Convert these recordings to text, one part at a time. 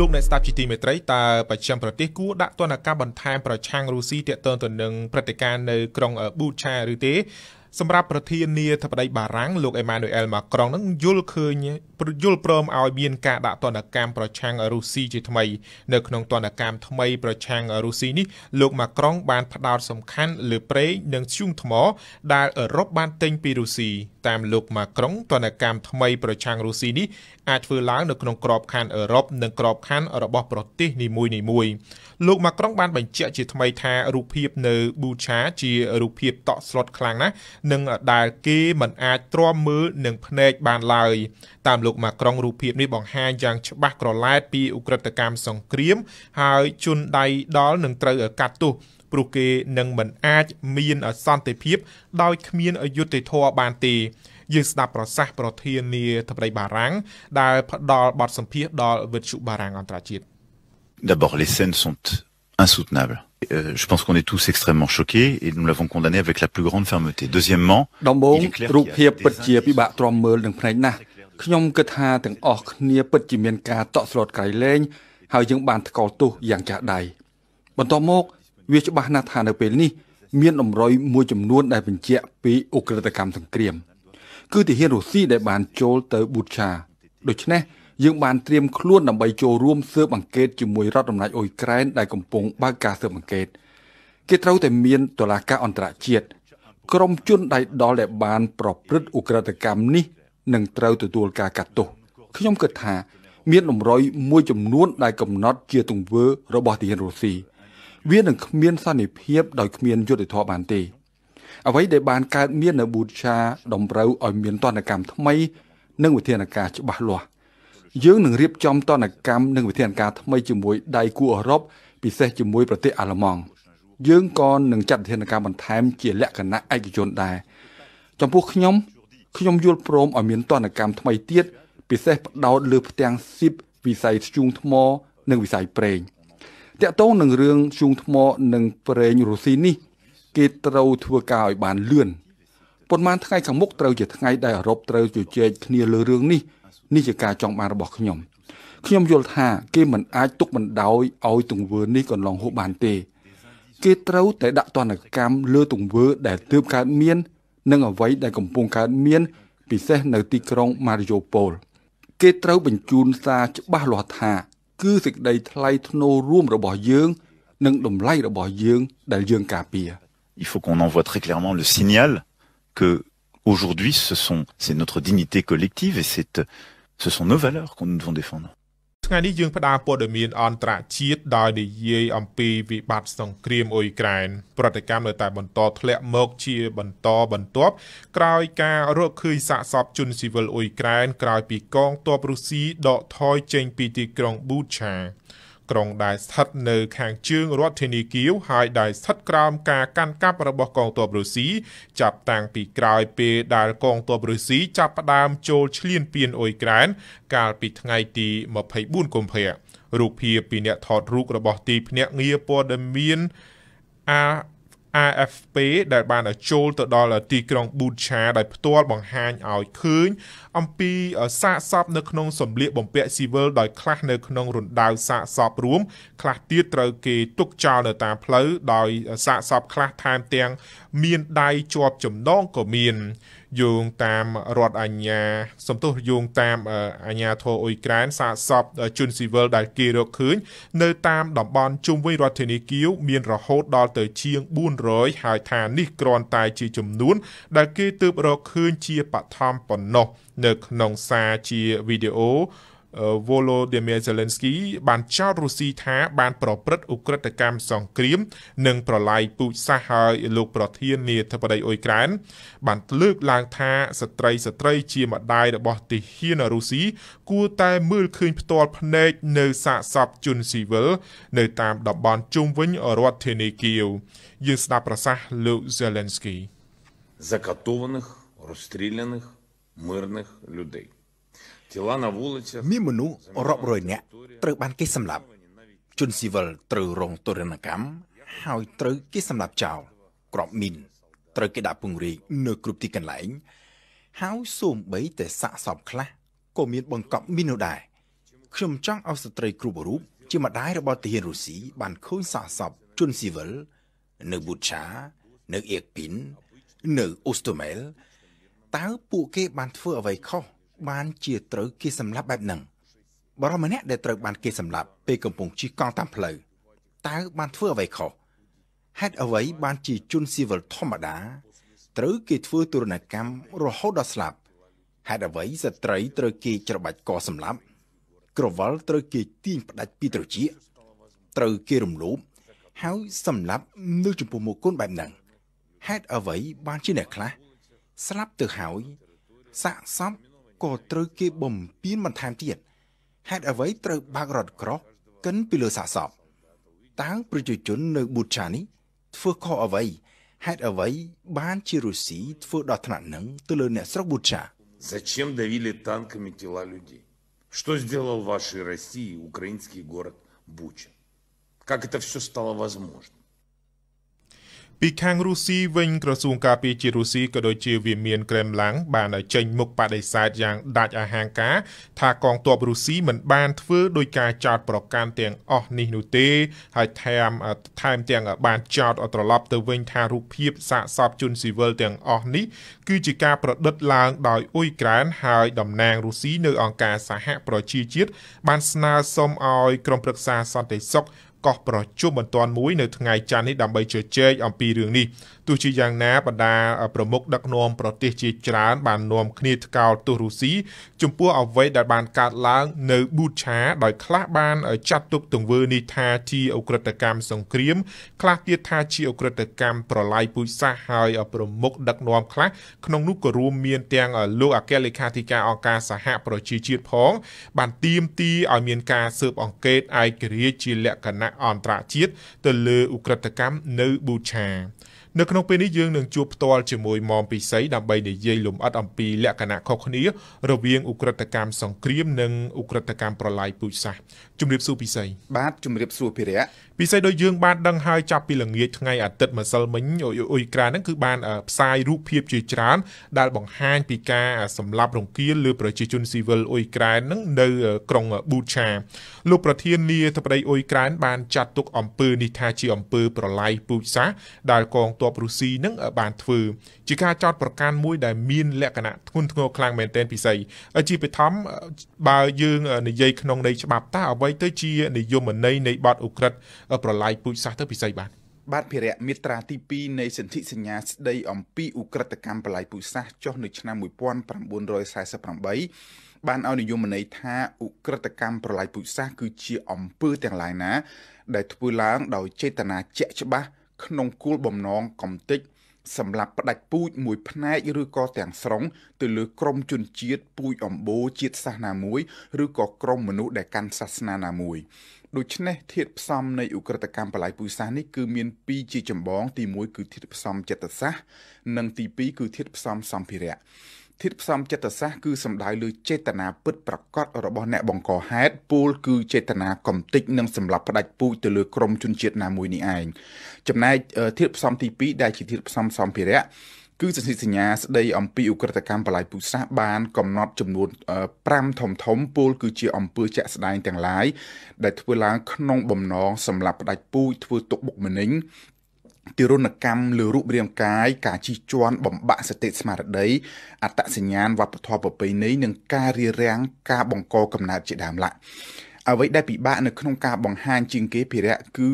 លោកអ្នកស្ដាប់ជីទីមេត្រីតើប្រចាំប្រទេសគួរដាក់ទណ្ឌកម្មបន្ថែមប្រឆាំងរុស្ស៊ីទាក់ទងទៅនឹងព្រឹត្តិការណ៍នៅក្រុងប៊ូឆាឬទេសម្រាប់ប្រធានាធិបតីបារាំងលោកអេម៉ានូអែលម៉ាក្រុងនឹងយល់ឃើញយល់ព្រមឲ្យមានការដាក់ទណ្ឌកម្មប្រឆាំងរុស្ស៊ីជាថ្មី នៅក្នុងទណ្ឌកម្មថ្មីប្រឆាំងរុស្ស៊ីនេះលោកម៉ាក្រុង បានផ្ដោតសំខាន់លើប្រេងនិងធ្យូងថ្មដែលអឺរ៉ុបបានទិញពីរុស្ស៊ីតាមលោកម៉ាក្រុងទណ្ឌកម្មថ្មី ប្រឆាំងរុស្ស៊ីនេះអាចធ្វើឡើងនៅក្នុងក្របខ័ណ្ឌអឺរ៉ុបនិងក្របខ័ណ្ឌរបស់ប្រទេសនីមួយៗលោកម៉ាក្រុង បានបញ្ជាក់ជាថ្មី ថារូបភាពនៅប៊ូឆាជារូបភាពតក់ស្លុតខ្លាំងណាស់និងដែលគេមិនអាចទ្រាំមើលនឹងភ្នែកបានឡើយតាមលោកម៉ាក្រុងរូបភាពនេះបង្ហាញយ៉ាងច្បាស់ក្រឡែតពីឧក្រិដ្ឋកម្មសង្គ្រាម ហើយជនដៃដល់នឹងត្រូវកាត់ទោសព្រោះគេនឹងមិនអាចមានសន្តិភាពដោយគ្មានអយុត្តិធម៌បានទេយើងស្ដាប់ប្រសាសន៍ប្រធានាធិបតីបារាំងដែលផ្ដល់បទសម្ភាសន៍ដល់វិទ្យុបារាំងអន្តរជាតិ D'abord les scènes sont insoutenables euh, je pense qu'on est tous extrêmement choqués et nous l'avons condamné avec la plus grande fermeté. Deuxièmement, il est clair qu'il y a des ខ្ញុំគិតថាទាំងអស់គ្នាពិតជាមានការតក់ស្លុតក្រៃលែងហើយយើងបានថ្កោលទោសយ៉ាងចាស់ដៃបន្ទាប់មក វាច្បាស់ណាស់ថានៅពេលនេះមានអំរុយមួយចំនួនដែលបញ្ជាក់ពីអ ுக ្រិតកម្មសង្គ្រាមគឺទាហានរុស្ស៊ីដែលបានចូលទៅប៊ូឆាដូច្នេះយើងបានត្រៀមខ្លួនដើម្បីចូលរួមស៊ើបអង្កេតជាមួយរដ្ឋអំណាចអ៊ុយក្រែនដែលកំពុងបើកការស៊ើបអង្កេតគេត្រូវតែមានតុលាការអន្តរជាតិក្រុមជនដៃដល់ដែលបានប្រព្រឹត្តឧក្រិដ្ឋកម្មនេះនឹងត្រូវទទួលការកាត់ទោសខ្ញុំគិតថា មានតម្រុយមួយចំនួនដែលកំណត់ជាទង្វើរបស់ទាហានរុស្ស៊ីវានឹងគ្មានសន្តិភាពដោយគ្មានយុត្តិធម៌បានទេ អ្វីដែលបានកើតមាននៅប៊ូឆាតម្រូវឲ្យមានតនកម្មថ្មី និងវិធានការច្បាស់លាស់យើងនឹងរៀបចំតនកម្មនិងវិធានការថ្មីជាមួយដៃគូអឺរ៉ុបពិសេសជាមួយប្រទេសអាល្លឺម៉ង់យើងក៏នឹងចាត់វិធានការបន្ថែមជាលក្ខណៈឯកជនដែរ ចំពោះខ្ញុំ ខ្ញុំយល់ព្រមឲ្យមានតនកម្មថ្មីទៀតពិសេសផ្ដោតលើផ្ទាំងស៊ីបវិស័យស្ទូងថ្មនិងវិស័យប្រេងតកតងនឹងរឿងស្ទូងថ្មនិងប្រេងរុស្ស៊ីនេះគេត្រូវធ្វើការឲ្យបានលឿនប៉ុន្មានថ្ងៃខាងមុខត្រូវជាថ្ងៃដែលអឺរ៉ុបត្រូវជជែកគ្នាលើរឿងនេះនេះជាការចង់បានរបស់ខ្ញុំខ្ញុំយល់ថា គេមិនអាចទុកបណ្ដោយឲ្យទង្វើ នេះកន្លងហួសបានទេគេត្រូវតែដាក់ទណ្ឌកម្មលើ ទង្វើ ដែល ទើបកើតមាន និងអ្វីដែលកំពុងកើតមានពិសេសនៅ ទីក្រុង Mariupol គេត្រូវ បញ្ជូនសារច្បាស់លាស់ថា គឺសេចក្តីថ្លៃថ្នូររួមរបស់យើង និងតម្លៃរបស់យើង ដែលយើងការពារ Il faut qu'on envoie très clairement le signal que aujourd'hui ce sont c'est notre dignité collective et c'est Ce sont nos valeurs qu'on nous devons défendre. ថ្ងៃនេះយើងផ្ដល់ព័ត៌មានអន្តរជាតិដោយនិយាយអំពីវិបត្តិសង្គ្រាមអ៊ុយក្រែនប្រតិកម្មនៅតែបន្តធ្លាក់មកជាបន្តបន្ទាប់ ក្រោយការរកឃើញសាកសពជនស៊ីវិលអ៊ុយក្រែនក្រោយពីកងទ័ពរុស្ស៊ីដកថយចេញពីទីក្រុងប៊ូឆាក្រុងដែលស្ថិតនៅខាងជើងរដ្ឋធានីគៀវហើយដែលស្ថិតក្រោមការកាន់កាប់របស់កងទ័ពរុស្ស៊ីចាប់តាំងពីក្រោយពេលដែលកងទ័ពរុស្ស៊ីចាប់ផ្ដើមចូលឈ្លានពានអ៊ុយក្រែនកាលពីថ្ងៃទី24កុម្ភៈរូបភាពពីអ្នកថតរូបរបស់ទីភ្នាក់ងារព័ត៌មាន AFP ដែលបានចូលទៅដល់ទីក្រុងប៊ូឆាដោយផ្ទាល់បង្ហាញឲ្យឃើញអំពីសាកសពនៅក្នុងសម្លៀកបំពាក់ស៊ីវិលដោយខ្លះនៅក្នុងរណ្ដៅសាកសពរួមខ្លះទៀតត្រូវគេទុកចោលនៅតាមផ្លូវដោយសាកសពខ្លះថែមទាំងមានដៃជាប់ចំណងក៏មានយោងតាមរដ្ឋអាជ្ញា សំទោសយោងតាមអាជ្ញាធរអ៊ុយក្រែនសាកសពជនស៊ីវិលដែលគេរកឃើញនៅតាមតំបន់ជុំវិញរដ្ឋធានីគៀវមានរហូតដល់ទៅជាង400ហើយថានេះគ្រាន់តែ ជាចំនួនដែលគេទើបរកឃើញជាបឋមប៉ុណ្ណោះ។នៅក្នុងសារជាវីដេអូ Volodymyr Zelensky បានចោទរុស្ស៊ីថាបានប្រព្រឹត្តឧក្រិដ្ឋកម្មសង្គ្រាម និងប្រឡាយពូជសាសន៍ហើយលោកប្រធាននាយដ្ឋបតីអ៊ុយក្រែនបានលើកឡើងថាស្ត្រីស្ត្រីជាម្ដាយរបស់ទាហានរុស្ស៊ីគួរតែមើលឃើញផ្ទាល់ភ្នែកនៅសាកសពជនស៊ីវិលនៅតាមតំបន់ជុំវិញរដ្ឋធានីគៀវយើងស្ដាប់ប្រសាសន៍លោក Zelensky закатованных расстрелянных мирних людей. Тіла на вулицях មានមនុស្សរាប់រយនាក់ត្រូវ បានគេសម្លាប់ជនស៊ីវិលត្រូវរងទរណកម្មហើយត្រូវគេសម្លាប់ចោលក្របមីនត្រូវគេដាក់ពង្រាយនៅគ្រប់ទីកន្លែងហើយសូម្បីតែសាកសពខ្លះក៏មានបង្កប់មីននោះដែរខ្ញុំចង់ឲ្យស្ត្រីគ្រប់រូបជាម្ដាយរបស់ទាហានរុស្ស៊ីបានឃើញសាកសពជនស៊ីវិលនៅប៊ូឆា នៅអៀកពីននៅអូស្តូមែលតើពួកគេបានធ្វើអ្វីខុសបានជាត្រូវគេសម្លាប់បែបហ្នឹងបរិមាណដែលត្រូវបានគេសម្លាប់ពេលកំពុងជិះកង់តាមផ្លូវតើបានធ្វើអ្វីខុសហេតុអ្វីបានជាជនស៊ីវិលធម្មតាត្រូវគេធ្វើទរណកម្មរហូតដល់ស្លាប់ហេតុអ្វីស្ត្រីត្រូវគេច្របាច់កសម្លាប់ក្រវិលត្រូវគេទាញផ្ដាច់ពីត្រចៀកត្រូវគេរំលោភហើយសម្លាប់នៅចំពោះមុខគុនបែបហ្នឹងហេតុអ្វីបានជាអ្នកខ្លះស្លាប់ទៅហើយសាកសពក៏ត្រូវគេបំពេញបន្ថែមទៀតហេតុអ្វីត្រូវបើករថក្រោះកិនពីលើសាកសពតើប្រជាជននៅប៊ូឆានេះធ្វើខុសអ្វីហេតុអ្វីបានជារុស្ស៊ីធ្វើដល់ថ្នាក់នឹងទៅលើអ្នកស្រុកប៊ូឆា Зачем давили танками тела людей? Что сделал в вашей России украинский город Буча? Как это все стало возможно? ពីខាងរុស្ស៊ីវិញក្រសួងការពារជាតិរុស្ស៊ីក៏ដូចជាវាមានក្រែមឡាំងបានចេញមុខបដិសេធយ៉ាងដាច់អាហាងការថាកងទ័ពរុស្ស៊ីមិនបានធ្វើដោយការចោទប្រកាន់ទាំងអស់នេះនោះទេ ហើយថែមថែមទាំងបានចោទត្រឡប់ទៅវិញថារូបភាពសាកសពជនស៊ីវិលទាំងអស់នេះគឺជាការប្រឌិតឡើង ដោយអ៊ុយក្រែនហើយតំណាងរុស្ស៊ីនៅអង្គការសហប្រជាជាតិបានស្នើសុំឲ្យក្រុមប្រឹក្សាសន្តិសុខកោះប្រជុំបន្ទាន់មួយនៅថ្ងៃច័ន្ទនេះដើម្បីជជែកអំពីរឿងនេះទោះជាយ៉ាងណាបណ្ដាប្រមុខដឹកនាំប្រទេសជាច្រើនបាននាំគ្នាថ្កោលទោសរុស្ស៊ីចំពោះអ្វីដែលបានកើតឡើងនៅប៊ូឆាដោយខ្លះបានចាត់ទុកទង្វើនេះថាជាអក្រិតកម្មសង្គ្រាមខ្លះទៀតថាជាអក្រិតកម្មប្រឡាយពូជសាសន៍ហើយប្រមុខដឹកនាំខ្លះក្នុងនោះក៏រួមមានទាំងលោកអគ្គលេខាធិការអង្គការសហប្រជាជាតិផង បានទៀមទីឲ្យមានការស៊ើបអង្កេតឯករាជ្យជាលក្ខណៈអន្តរជាតិទៅលើឧក្រិដ្ឋកម្មនៅបូឆានៅក្នុងពេលនេះយើងនឹងជួបផ្ទាល់ជាមួយមុំពិសីដើម្បីនិយាយលំអិតអំពីលក្ខណៈខុសគ្នា រវាងអ ுக ្រិតកម្មសង្គ្រាមនិងអ ுக ្រិតកម្មប្រឡាយពូជសាសន៍ជំរាបសួរពិសីបាទជំរាបសួរភិរៈពិសីដោយយើងបានដឹងហើយចាប់ពីល្ងាចថ្ងៃអាទិត្យម្សិលមិញអ៊ុយក្រានហ្នឹងគឺបានផ្សាយរូបភាព ជាច្រើនដែលបង្ហាញពីការសម្លាប់រង្គាលលើប្រជាជនស៊ីវិលអ៊ុយក្រែនហ្នឹងនៅក្រុងប៊ូឆាលោកប្រធាននាយដ្ឋបតីអ៊ុយក្រែនបាន ចាត់ទុកអំពើនេះថាជាអំពើប្រឡាយពូជសាសន៍ដែលកងទទ័ពរុស្ស៊ីនឹងបានធ្វើជាការចោទប្រកាន់មួយដែលមានលក្ខណៈធ្ងន់ធ្ងរខ្លាំងមែនទែនពិសីជាបឋមបើយើងនិយាយក្នុងន័យច្បាប់តើអ្វីទៅជានិយមន័យនៃបទអ ுக ្រិតប្រឡាយពូជសាសន៍ទៅពិសីបាទបាទភារៈមាត្រាទី2នៃសន្ធិសញ្ញាស្តីអំពីឧក្រិដ្ឋកម្មបលាយពុសាសចុះនៅឆ្នាំ1948បានឲ្យនិយមន័យថាឧក្រិដ្ឋកម្មប្រឡាយពុសាសគឺជាអំពើទាំងឡាយណា ដែលធ្វើឡើងដោយចេតនាជាក់ច្បាស់ក្នុងគោលបំណងកំទេចសម្រាប់ផ្ដាច់ពូជមួយផ្នែកឬក៏ទាំងស្រុងទៅលើក្រមជនជាតិពូជអម្បូជាតិសាសនាមួយ ឬក៏ក្រមមនុស្សដែលកាន់សាសនាណាមួយ ដូច្នេះធាតផ្សំនៃឧក្រិដ្ឋកម្មបលាយពូជសាសនេះគឺមាន2ជាចម្បង ទី1គឺធាតផ្សំចិត្តសាស្ត្រនិងទី2គឺធាតផ្សំសម្ភារៈធាតផ្សំចិត្តសាស្ត្រគឺសំដៅលើចេតនាពិតប្រាកដរបស់អ្នកបង្កហេតុពលគឺចេតនាកំទេចនិងសម្លាប់ផ្ដាច់ពូជទៅលើក្រុមជនជាតិណាមួយនេះឯងចំណែកធាតផ្សំទី2ដែលជាធាតផ្សំសម្ភារៈគឺសន្ធិសញ្ញាស្ដីអំពីអ ுக ្រិតកម្មបលាយពូជសាសបានកំណត់ចំនួន5ធំធំពលគឺជាអំពើចាក់ស្ដែងទាំងឡាយដែលធ្វើឡើងក្នុងបំណងសម្រាប់ផ្ដាច់ពូជធ្វើទុកបុកម្នេញទិរុណកម្មលើរូបរាងកាយការជិះជាន់បំបាក់សតិស្មារតីអត្តសញ្ញាណវប្បធម៌ប្រពៃណីនិងការរៀបរៀងការបង្កកំណើតជាដើមឡាក់អ្វីដែលពិបាកនៅក្នុងការបង្ហាញជាងគេភារៈគឺ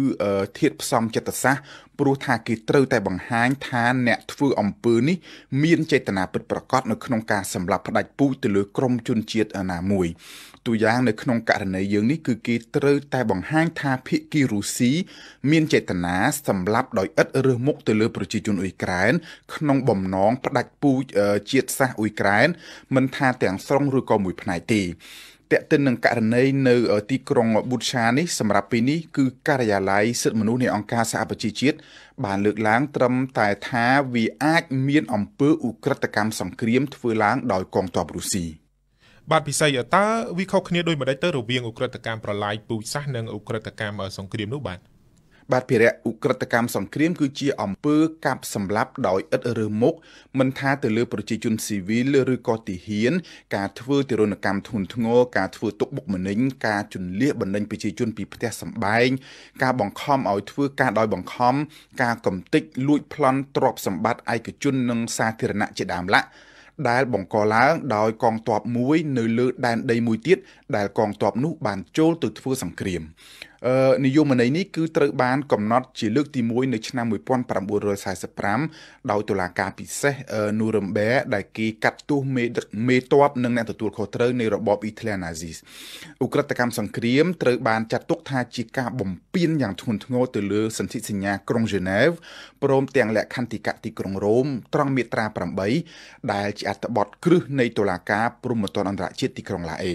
ធាតផ្សំចិត្តសាស្ត្រព្រោះថាគេត្រូវតែបង្ហាញថាអ្នកធ្វើអំពើនេះមានចេតនាពិតប្រាកដនៅក្នុងការសម្លាប់ផ្ដាច់ពូជទៅលើក្រុមជនជាតិណាមួយទូយ៉ាងនៅក្នុងករណីយើងនេះគឺគេត្រូវតែបង្ហាញថាភៀកគីរុស្ស៊ីមានចេតនាសម្លាប់ដោយឥតរើសមុខទៅលើប្រជាជនអ៊ុយក្រែន ក្នុងបំណងផ្ដាច់ពូជជាតិសាសអ៊ុយក្រែន មិនថាទាំងស្រុងឬក៏មួយផ្នែកទេាក់ទិននឹងករណីនៅទីក្រុងប៊ូឆានេះសម្រាប់ពេលនេះគឺការិយាល័យសិទ្ធិមនុស្សនៃអង្គការសហប្រជាជាតិបានលើកឡើងត្រឹមតែថាវាអាចមានអំពើឧក្រិដ្ឋកម្មសង្គ្រាមធ្វើឡើងដោយកងទ័ពរុស្ស៊ី។បាទពិសីតើវាខុសគ្នាដោយម្ដេចទៅរវាងអ ுக ្រិតកម្មប្រឡាយពូជសាសន៍និងអ ுக ្រិតកម្មសង្គ្រាមនោះបាទបាទភារៈអ ுக ្រិតកម្មសង្គ្រាម គឺជា អំពើកាប់សម្លាប់ដោយឥតរើសមុខមិនថាទៅលើប្រជាជនស៊ីវិលឬក៏ទាហានការធ្វើទារុណកម្មធ្ងន់ធ្ងរការធ្វើទុកបុកម្នេញការជន្លៀសបណ្ដេញប្រជាជនពីផ្ទះសម្បែងការបង្ខំឲ្យធ្វើការដោយបង្ខំការកំទេចលួចប្លន់ទ្រព្យសម្បត្តិឯកជននិងសាធារណៈជាដើមឡាក់ដែលបង្កឡើង ដោយកងទ័ពមួយ នៅលើដែនដីមួយទៀតដែលកងទ័ពនោះ បានចូលទៅធ្វើសង្គ្រាមនយោបាយនេះគឺត្រូវបានកំណត់ជាលើកទី1នៅឆ្នាំ1945ដោយតុលាការពិសេសនូរឹមបែដែលគេកាត់ទោសមេដឹកមេតបនិងអ្នកទទួលខុសត្រូវនៃរបបអ៊ីតាលីណាស៊ីសឧក្រិដ្ឋកម្មសង្គ្រាមត្រូវបានចាត់ទុកថាជាការបំពានយ៉ាងធ្ងន់ធ្ងរទៅលើសន្ធិសញ្ញាក្រុងហ្សឺណែវព្រមទាំងលក្ខន្តិកៈទីក្រុងរ៉ូមត្រង់មាត្រា8ដែលជាអត្ថបទគ្រឹះនៃតុលាការព្រហ្មទណ្ឌអន្តរជាតិទីក្រុងឡាអេ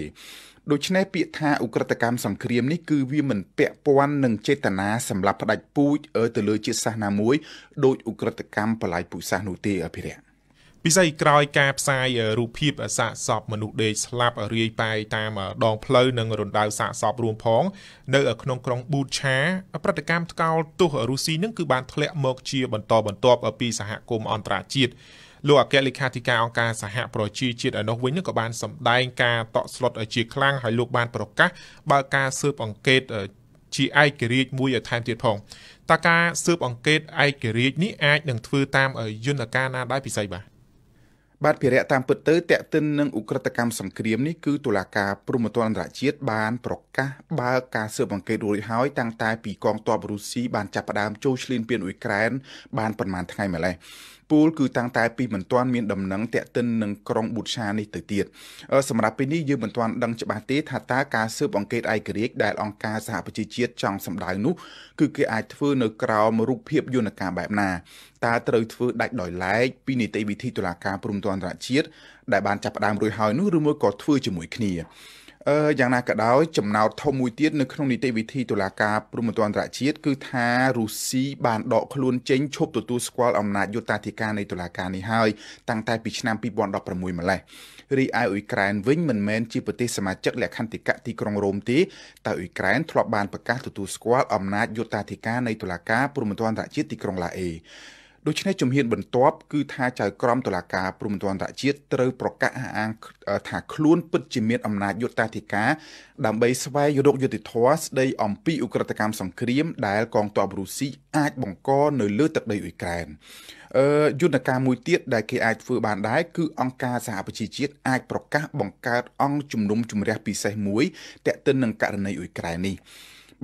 ដូច្នេះពាក្យថាឧក្រិដ្ឋកម្មសង្គ្រាមនេះគឺវាមិនពាក់ព័ន្ធនឹងចេតនាសម្រាប់ផ្ដាច់ពូជទៅលើជាតិសាសន៍ណាមួយដោយឧក្រិដ្ឋកម្មបលាយពូជសាសន៍នោះទេអភិរិយពិសេសក្រោយការផ្សាយរូបភាពសាកសពមនុស្សដេកស្លាប់រាយប៉ាយតាមដងផ្លូវនិងរណ្ដៅសាកសពរួមផងនៅក្នុងក្រុងប៊ូឆាប្រតិកម្មថ្កោលទោសរុស្ស៊ីនឹងគឺបានធ្លាក់មកជាបន្តបន្ទាប់ពីសហគមន៍អន្តរជាតិលោកអគ្គលេខាធិការអង្គការសហប្រជាជាតិឯនោះវិញក៏បានសម្ដែងការតក់ស្លុតជាខ្លាំងហើយលោកបានប្រកាសបើកការស៊ើបអង្កេតជាឯករាជ្យមួយថែមទៀតផងតើការស៊ើបអង្កេតឯករាជ្យនេះអាចនឹងធ្វើតាម យន្តការណាដែរពិសីបាទបាទភារៈតាមពិតទៅតេតិននឹងឧក្រិតកម្មសង្គ្រាមនេះគឺតុលាការព្រហ្មទណ្ឌអន្តរជាតិបានប្រកាសបើកការស៊ើបអង្កេតរួចហើយតាំងតែពីកងទ័ពរុស្ស៊ីបានចាប់ផ្ដើមចូលឈ្លានពានអ៊ុយក្រែនបានប្រមាណថ្ងៃម្លេះពូលគឺតាំងតែពីមិនទាន់មានដំណឹងតាក់ទិននឹងក្រុងប៊ូតឆានេះទៅទៀតសម្រាប់ពេលនេះយើងមិនទាន់ដឹងច្បាស់ទេថាតើការស៊ើបអង្កេតឯករាជ្យដែលអង្គការសហប្រជាជាតិចង់សម្ដៅនោះគឺគេអាចធ្វើនៅក្រោមរូបភាពយន្តការបែបណាតើត្រូវធ្វើដាច់ដោយឡែកពីនីតិវិធីតុលាការព្រំដែនអន្តរជាតិដែលបានចាប់ផ្ដើមរួចហើយនោះឬមួយក៏ធ្វើជាមួយគ្នាអឺយ៉ាងណាក៏ដោយចំណោទធំមួយទៀតនៅក្នុងនីតិវិធីតុលាការព្រំប្រទានអន្តរជាតិគឺថារុស្ស៊ីបានដកខ្លួនចេញឈប់ទទួលស្គាល់អំណាចយុត្តាធិការនៃតុលាការនេះហើយតាំងតែពីឆ្នាំ2016ម្ល៉េះរីឯអ៊ុយក្រែនវិញមិនមែនជាប្រទេសសមាជិកលក្ខន្តិកៈទីក្រុងរ៉ូមទេតែអ៊ុយក្រែនធ្លាប់បានប្រកាសទទួលស្គាល់អំណាចយុត្តាធិការនៃតុលាការព្រំប្រទានអន្តរជាតិទីក្រុងឡាអេដូច្នេះជំហានបន្ទាប់គឺថាចៅក្រមតុលាការព្រំប្រទានអន្តរជាតិត្រូវប្រកាសអះអាងថាខ្លួនពិតជាមាន អំណាចយុត្តាធិការ ដើម្បីស្វែងរកយុត្តិធម៌ស្ដីអំពីឧក្រិដ្ឋកម្មសង្គ្រាម ដែលកងទ័ពរុស្ស៊ីអាចបង្កនៅលើទឹកដីអ៊ុយក្រែនអឺយន្តការមួយទៀតដែលគេអាចធ្វើបានដែរគឺអង្គការសហប្រជាជាតិអាចប្រកាសបង្កើតអង្គជំនុំជម្រះពិសេសមួយទាក់ទិននឹងករណីអ៊ុយក្រែននេះ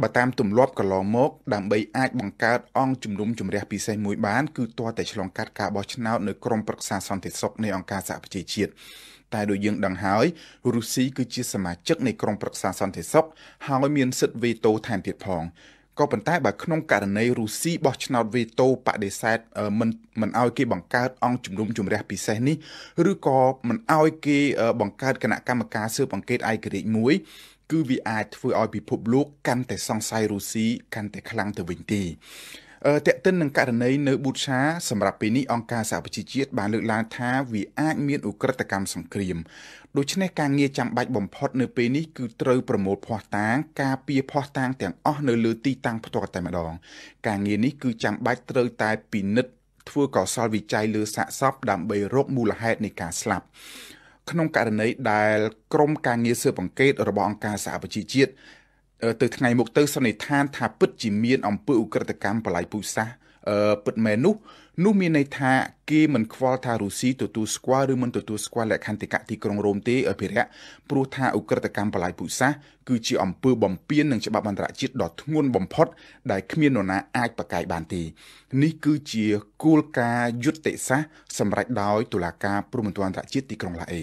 បើតាមទម្លាប់កន្លងមកដើម្បីអាចបង្កើតអង្គជំនុំជម្រះពិសេសមួយបាន គឺទាល់តែឆ្លងកាត់ការបោះឆ្នោតនៅក្រមប្រឹក្សាសន្តិសុខនៃអង្គការសហប្រជាជាតិតែដោយយើងដឹងហើយរុស្ស៊ីគឺជាសមាជិកនៃក្រុមប្រឹក្សាសន្តិសុខហើយមានសិទ្ធិវេតូថែមទៀតផងក៏ប៉ុន្តែបើក្នុងករណីរុស្ស៊ីបោះឆ្នោតវេតូបដិសេធមិនមិនឲ្យគេបង្កើតអង្គជំនុំជម្រះពិសេសនេះឬក៏មិនឲ្យគេបង្កើតគណៈកម្មការស៊ើបអង្កេតឯករាជ្យមួយគឺវាអាចធ្វើឲ្យពិភពលោកកាន់តែសង្ស័យរុស្ស៊ីកាន់តែខ្លាំងទៅវិញទេតេតិននឹងករណីនៅប៊ូឆាសម្រាប់ពេលនេះអង្គការសហប្រជាជាតិបានលើកឡើងថាវាអាចមានឧក្រិដ្ឋកម្មសង្គ្រាមដូច្នេះការងារចាំបាច់បំផុតនៅពេលនេះគឺត្រូវប្រមូលភ័ស្តុតាងការពារភ័ស្តុតាងទាំងអស់នៅលើទីតាំងផ្ទាល់តែម្ដង ការងារនេះគឺចាំបាច់ត្រូវតែពិនិត្យធ្វើកោសលវិច័យលើសាកសពដើម្បីរកមូលហេតុនៃការស្លាប់ក្នុងករណីដែលក្រមការងារស៊ើបអង្កេតរបស់អង្គការសហប្រជាជាតិទៅថ្ងៃមុខទៅសន្និដ្ឋានថាពិតជាមានអំពើឧក្រិដ្ឋកម្មបលាយពូជសាសន៍ពិតមែននោះនោះមានន័យថាគេមិនខ្វល់ថារុស្ស៊ីទទួលស្គាល់ឬមិនទទួលស្គាល់លក្ខន្តិកៈទីក្រុងរ៉ូមទេ អភិរិយព្រោះថាអ ுக ្រិតកម្មបលាយពុសាសគឺជាអំពើបំពាននឹងច្បាប់អន្តរជាតិដ៏ធ្ងន់បំផុតដែលគ្មាននរណាអាចប្រកែកបានទេ នេះគឺជាគោលការណ៍យុត្តិសាស្ត្រសម្រាប់ដោយតុលាការ ព្រំប្រទានអន្តរជាតិទីក្រុងឡាអេ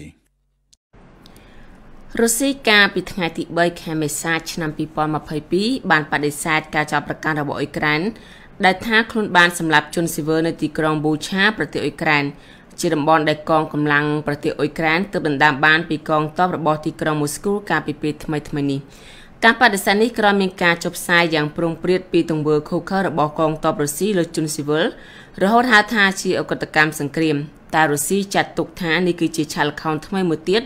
រុស្ស៊ីកាលពីថ្ងៃទី3ខែមេសាឆ្នាំ2022បានបដិសេធការចោទប្រកាន់របស់អ៊ុយក្រែនដែលថាខ្លួនបានសម្លាប់ជនស៊ីវើនៅទីក្រុងបូឆាប្រទេសអ៊ុយក្រែនជារំបងដែលកងកម្លាំងប្រទេសអ៊ុយក្រែនទើបដណ្ដើមបាន ពីកងទ័ពរបស់ទីក្រុងមូស្គូកាលពីពេលថ្មីថ្មីនេះការបដិសេធនេះក្រមមានការចុះផ្សាយយ៉ាងប្រងព្រាត ពីទង្វើខូខើរបស់កងទ័ពរុស្ស៊ីលើជនស៊ីវិលរហូតហៅថាជាអកតកម្មសង្គ្រាមតែរុស្ស៊ីចាត់ទុកថានេះគឺជាឆាលខោនថ្មីមួយទៀត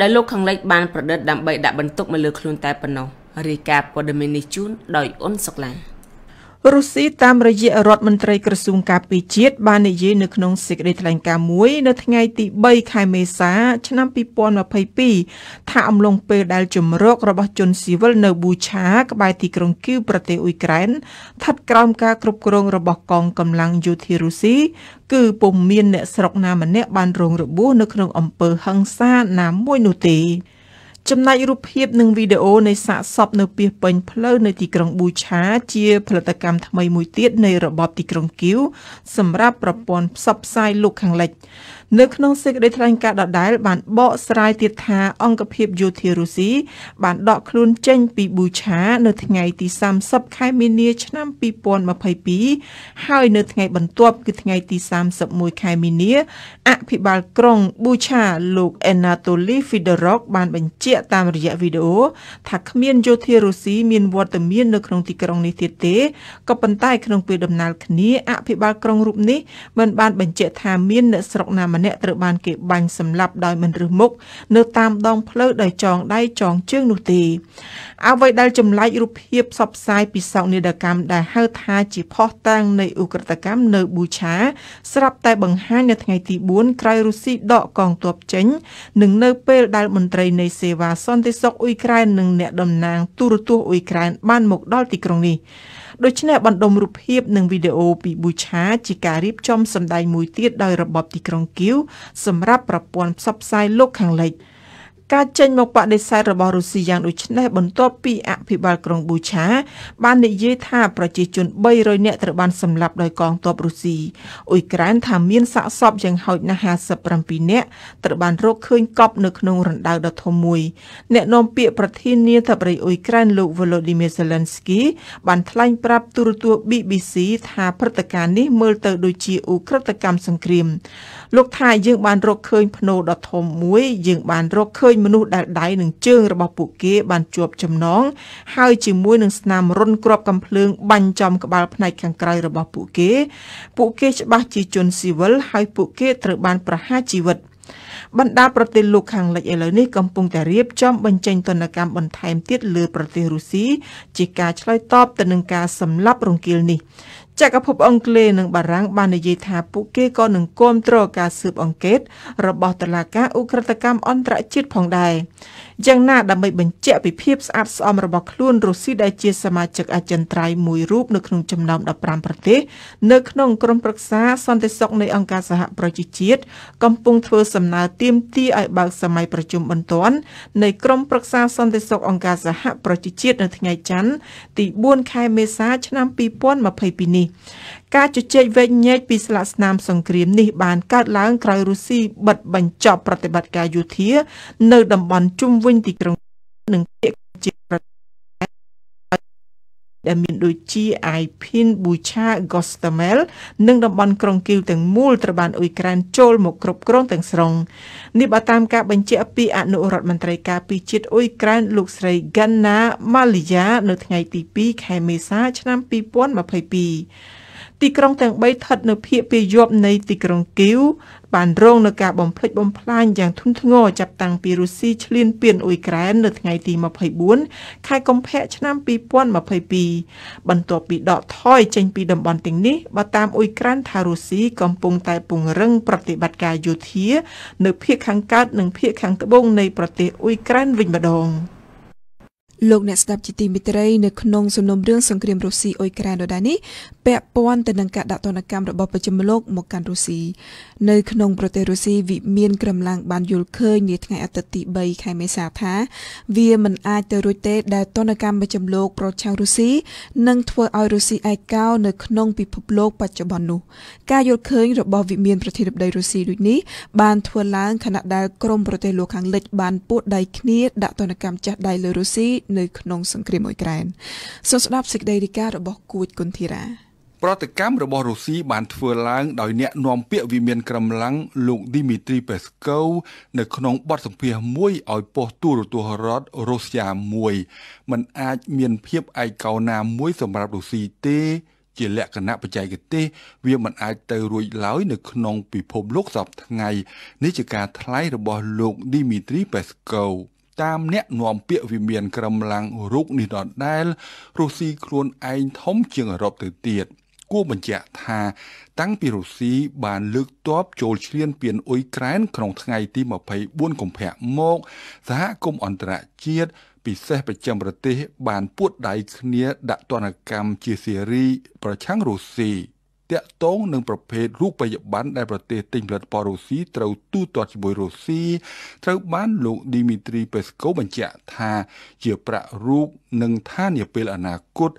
ដែលលោកខាងលិចបានប្រឌិតដើម្បីដាក់បន្ទុកមកលើខ្លួនតែប៉ុណ្ណោះរាយការណ៍ព័ត៌មាននេះជូនដោយអ៊ុនសុកឡារុស្ស៊ីតាមរយៈរដ្ឋមន្ត្រីក្រសួងការពារជាតិបាននិយាយនៅក្នុងសេចក្តីថ្លែងការណ៍មួយនៅថ្ងៃ ទី3ខែមេសា ឆ្នាំ2022ថាអំឡុងពេលដែលជំរករបស់ជនស៊ីវិលនៅប៊ូឆាក្បែរទីក្រុងគីវប្រទេសអ៊ុយក្រែនស្ថិតក្រោមការគ្រប់គ្រងរបស់កងកម្លាំងយោធារុស្ស៊ីគឺពុំមានអ្នកស្រុកណាម្នាក់បានរងរបួសនៅក្នុងអំពើហឹង្សាណាមួយនោះទេ។ចំណែករូបភាពនិងវីដេអូនៃសាកសពនៅពីពេញផ្លូវនៅទីក្រុងប៊ូឆាជាផលិតកម្មថ្មីមួយទៀតនៃរបបទីក្រុងគីវសម្រាប់ប្រព័ន្ធផ្សព្វផ្សាយលោកខាងលិចនៅក្នុងសេចក្តីថ្លែងការណ៍ដដែល បានបកស្រាយទៀតថាអង្គភាពយោធារុស្ស៊ីបានដកខ្លួនចេញពីប៊ូឆានៅថ្ងៃទី30ខែមីនា ឆ្នាំ2022ហើយនៅថ្ងៃបន្ទាប់គឺថ្ងៃទី31ខែមីនា អភិបាលក្រុងប៊ូឆាលោក Anatoly Fedorov បានបញ្ជាក់តាមរយៈវីដេអូថាគ្មានយោធារុស្ស៊ីមានវត្តមាននៅក្នុងទីក្រុងនេះទៀតទេក៏ប៉ុន្តែក្នុងពេលដំណើរគ្នាអភិបាលក្រុងរូបនេះមិនបានបញ្ជាក់ថាមានអ្នកស្រុកណាម្ម្នាក់ត្រូវបានគេបាញ់សម្លាប់ដោយមិនរើសមុខនៅតាមដងផ្លូវដោយចងដៃចងជើងនោះទេអ្វីដែលចម្លែករូបភាពផ្សព្វផ្សាយពីសោកនាដកម្មដែលហៅថាជាផុសតាំងនៃឧក្រិដ្ឋកម្មនៅប៊ូឆាស្រាប់តែបង្ហាញនៅថ្ងៃទី4ក្រៅរុស្ស៊ីដកកងទ័ពចេញ និងនៅពេលដែលមន្ត្រីនៃសេវាសន្តិសុខអ៊ុយក្រែននិងអ្នកតំណាងទូរទស្សន៍អ៊ុយក្រែនបានមកដល់ទីក្រុងនេះដូច្នេះបណ្ដុំរូបភាព និងវីដេអូពីប៊ូឆាជាការរៀបចំសម្ដែងមួយទៀតដោយរបបទីក្រុងគៀវសម្រាប់ប្រព័ន្ធផ្សព្វផ្សាយលោកខាងលិច។ការចេញមកបដិសេធរបស់រុស្ស៊ីយ៉ាងដូចនេះបន្ទាប់ពីអភិបាលក្រុងប៊ូឆាបាននិយាយថាប្រជាជន300នាក់ត្រូវបានសម្លាប់ដោយកងទ័ពរុស្ស៊ីអ៊ុយក្រែនថាមានសាកសពយ៉ាងហោចណាស់57នាក់ត្រូវបានរកឃើញកប់នៅក្នុងរណ្ដៅដ៏ធំមួយ អ្នកនាំពាក្យប្រធានាធិបតីអ៊ុយក្រែនលោក Volodymyr Zelensky បានថ្លែងប្រាប់ទូរទស្សន៍ BBC ថាព្រឹត្តិការណ៍នេះមើលទៅដូចជាឧក្រិដ្ឋកម្មសង្គ្រាមលោកថាយើងបានរកឃើញភ្នោដ៏ធំមួយយើងបានរកឃើញមនុស្សដែលដៃនិងជើងរបស់ពួកគេបានជាប់ចំណងហើយជាមួយនឹងស្នាមរុនគ្រាប់កំភ្លើងបាញ់ចំក្បាលផ្នែកខាងក្រៅរបស់ពួកគេ ពួកគេច្បាស់ជាជនស៊ីវិលហើយពួកគេត្រូវបានប្រហារជីវិត។បណ្ដាប្រទេសលោកខាងលិចឥឡូវនេះកំពុងតែរៀបចំបញ្ចេញទណ្ឌកម្មបន្ថែមទៀតលើប្រទេសរុស្ស៊ីជាការឆ្លើយតបទៅនឹងការសម្លាប់រង្គាលនេះចក្រភពអង់គ្លេសនិងបារាំងបាននិយាយថាពួកគេក៏នឹងគាំទ្រការស៊ើបអង្កេតរបស់តុលាការអ ுக ្រិតកម្មអន្តរជាតិផងដែរយ៉ាងណាដើម្បីបញ្ជាក់ពីភាពស្អាតស្អំរបស់ខ្លួនរុស្ស៊ីដែលជាសមាជិកអចិន្ត្រៃយ៍មួយរូបនៅក្នុងចំណោម15ប្រទេសនៅក្នុងក្រុមប្រឹក្សាសន្តិសុខនៃអង្គការសហប្រជាជាតិកំពុងធ្វើសំណើទាមទារឲ្យបើកសម័យប្រជុំបន្ទាន់នៃក្រុមប្រឹក្សាសន្តិសុខអង្គការសហប្រជាជាតិនៅថ្ងៃច័ន្ទទី4ខែមេសា ឆ្នាំ2022នេះ ការជជែកវែកញែកពីស្លាកស្នាម សង្គ្រាម នេះបានកើតឡើងក្រោយរុស្ស៊ីបិទបញ្ចប់ប្រតិបត្តិការយោធា នៅតំបន់ជុំវិញទីក្រុងនិងភាគដែលមានដូចជា Ipin, Bucha, Gostamel និងតំបន់ក្រុងគីវទាំងមូលត្រូវបានអ៊ុយក្រែនចូលមកគ្រប់គ្រងទាំងស្រុងនេះបើតាមការបញ្ជាក់ពីអនុរដ្ឋមន្ត្រីការពារជាតិអ៊ុយក្រែនលោកស្រី Ganna Malia នៅថ្ងៃ ទី2ខែមេសាឆ្នាំ2022ទីក្រុងទាំង3ស្ថិតនៅភាគពាយព្យនៃទីក្រុងគីវបានរងនឹងការបំផ្លិចបំផ្លាញយ៉ាងធ្ងន់ធ្ងរចាប់តាំងពីរុស្ស៊ីឈ្លានពានអ៊ុយក្រែននៅថ្ងៃទី24ខែកុម្ភៈឆ្នាំ2022បន្ទាប់ពីដកថយចេញពីតំបន់ទាំងនេះបើតាមអ៊ុយក្រែនថារុស្ស៊ីកំពុងតែពង្រឹងប្រតិបត្តិការយោធានៅភាគខាងកើតនិងភាគខាងត្បូងនៃប្រទេសអ៊ុយក្រែនវិញម្ដង។លោកអ្នកស្ដាប់ជាទីមេត្រីនៅក្នុងសំណុំរឿងសង្គ្រាមរុស្ស៊ីអ៊ុយក្រែនដដែលនេះពាក់ព័ន្ធទៅនឹងការដាក់ទណ្ឌកម្មរបស់ប្រចាំលោកមកកាន់រុស្ស៊ីនៅក្នុងប្រទេសរុស្ស៊ីវិមានក្រមឡាងបានយល់ឃើញនាថ្ងៃអាទិត្យទី3ខែមេសាថាវាមិនអាចទៅរួចទេដែលទណ្ឌកម្មប្រចាំលោកប្រឆាំងរុស្ស៊ីនឹងធ្វើឲ្យរុស្ស៊ីឯកោនៅក្នុងពិភពលោកបច្ចុប្បន្ននោះការយល់ឃើញរបស់វិមានប្រធានាធិបតីរុស្ស៊ីដូចនេះបានធ្វើឡើងខណៈដែលក្រមប្រទេសលោកខាងលិចបានពួតដៃគ្នាដាក់ទណ្ឌកម្មចាស់ដៃលើរុស្ស៊ីនៅក្នុងសង្គ្រាមអ៊ុយក្រែនសូមស្ដាប់សេចក្តីរាយការណ៍របស់គួចគុនធីរ៉ាប្រតិកម្មរបស់រុស្ស៊ីបានធ្វើឡើងដោយអ្នកនាំពាក្យវិមានក្រមឡាំងលោកឌីមីត្រីពេស្កូវនៅក្នុងបទសម្ភាសន៍មួយឲ្យប៉ុស្តិ៍ទូរទស្សន៍រដ្ឋរុស្ស៊ីមួយมันអាចមានភាពឯកោណាមួយ សម្រាប់រុស្ស៊ីទេ ជាលក្ខណៈបច្ចេកទេសវាមិនអាចទៅរួចឡើយនៅក្នុងពិភពលោកសពថ្ងៃនេះជាការថ្លែងរបស់លោកឌីមីត្រីពេស្កូវតាមអ្នកនាំពាក្យវិមានក្រមឡាំងរុកនេះដដែលរុស្ស៊ីខ្លួនឯងធំជាងអឺរ៉ុបទៅទៀតគួរបញ្ជាក់ថា តាំងពីរុស្ស៊ី បាន លើកទ័ពចូលឈ្លាន ពានអ៊ុយក្រែនក្នុងថ្ងៃ ទី24កុម្ភៈមកសហគមន៍អន្តរជាតិពិសេសប្រចាំប្រទេស បានពួតដៃគ្នាដាក់ទណ្ឌកម្មជាស៊េរី ប្រឆាំងរុស្ស៊ីតាក់ទងនឹងប្រភេទរូបិយប័ណ្ណដែលប្រទេសទិញផលិតផលរុស្ស៊ីត្រូវទូទាត់ជាមួយរុស្ស៊ីត្រូវបានលោកឌីមីទ្រីពេស្កូបញ្ជាក់ថា ជាប្រាក់រូបនឹងថានាពេលអនាគត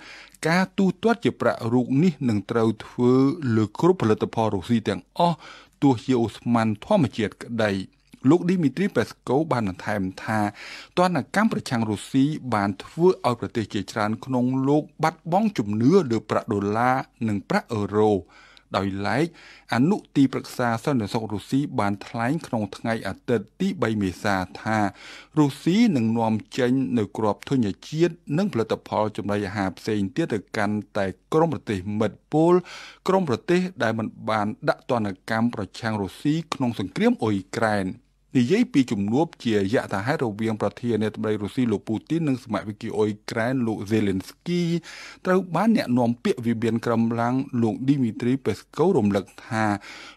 ការទូទាត់ជាប្រាក់រូបនេះនឹងត្រូវធ្វើលើគ្រប់ផលិតផលរុស្ស៊ីទាំងអស់ទោះជាអូស្មန်ធម្មជាតិក្តី។លោកឌីមីត្រីប៉េសកូបានបន្ថែមថាទណ្ឌកម្មប្រឆាំងរុស្ស៊ីបានធ្វើឲ្យប្រទេសជាច្រើនក្នុងលោកបាត់បង់ជំនឿលើប្រាក់ដុល្លារនិងប្រាក់អឺរ៉ូដោយឡែកអនុទីប្រឹក្សាសន្តិសុខរុស្ស៊ីបានថ្លែងក្នុងថ្ងៃអាទិត្យទី3មេសាថារុស្ស៊ីនឹងនាំចេញនៅក្របធញ្ញជាតិនិងផលិតផលចំណីអាហារផ្សេងទៀតទៅកាន់តែក្រុមប្រទេសមិត្តពលក្រុមប្រទេសដែលមិនបានដាក់ទណ្ឌកម្មប្រឆាំងរុស្ស៊ីក្នុងសង្គ្រាមអ៊ុយក្រែន។និយាយពីជំនួបជាយថាហេតុរវាងប្រធានាធិបតីរុស្ស៊ីលោកពូទីននិងសមាជិកអ៊ុយក្រែនលោកเซเลนស្គីត្រូវបានអ្នកនាំពាក្យវិមានក្រមឡាំងលោកឌីមីត្រីពេស្កូរំលឹកថា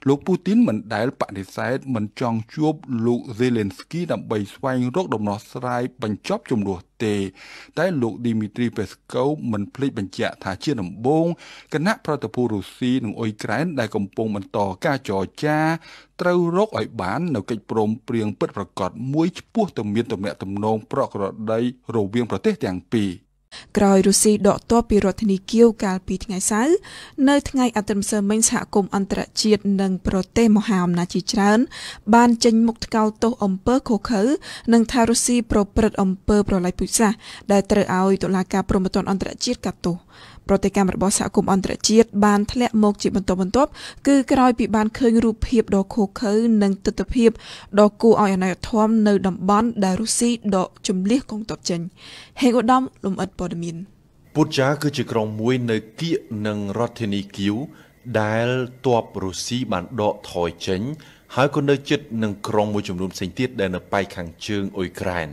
លោកពូទីនមិនដែលបដិសេធមិនចង់ជួបលោកเซเลนស្គីដើម្បីស្វែងរកដំណោះស្រាយបញ្ចប់ជំនួសទេតែលោកឌីមីទ្រីពេស្កូវមិនភ្លេចបញ្ជាក់ថាជាដំបូងគណៈប្រតិភូរុស្ស៊ីនិងអ៊ុយក្រែនដែលកំពុងបន្តការចរចា ត្រូវរកឲ្យបាននៅកិច្ចព្រមព្រៀងពិតប្រាកដមួយឆ្ពោះទៅមានទំនាក់ទំនងប្រក្រតីរវាងប្រទេសទាំងពីរ។ក្រោយរុស្ស៊ីដកទ័ពពីរដ្ឋធានីគៀវកាលពីថ្ងៃសៅរ៍នៅថ្ងៃអាទិត្យម្សិលមិញសហគមន៍អន្តរជាតិនិងប្រទេសមហាអំណាចជាច្រើនបានចេញមុខថ្កោលទោសអំពើខុសខើនិងថារុស្ស៊ីប្រព្រឹត្តអំពើប្រល័យពូជសាសន៍ដែលត្រូវឲ្យតុលាការព្រហ្មទណ្ឌអន្តរជាតិកាត់ទោសប្រតិកម្មរបស់សហគមន៍អន្តរជាតិបានធ្លាក់មកជាបន្តបន្ទាប់ គឺក្រោយពីបានឃើញរូបភាពដ៏ខូខើនិងទស្សនវិជ្ជាដ៏គួរឲ្យអាណិតធម៌នៅតំបន់ដែលរុស្ស៊ីដកជំលះកងទ័ពចេញហេងឧត្តមលំអិតពព័ត៌មានពុតចាគឺជាក្រុងមួយនៅគៀកនិងរដ្ឋធានីគៀវដែលទ័ពរុស្ស៊ីបានដកថយចេញ ហើយក៏នៅ ជិតនឹងក្រុងមួយចំនួនផ្សេងទៀតដែលនៅប៉ែកខាងជើងអ៊ុយក្រែន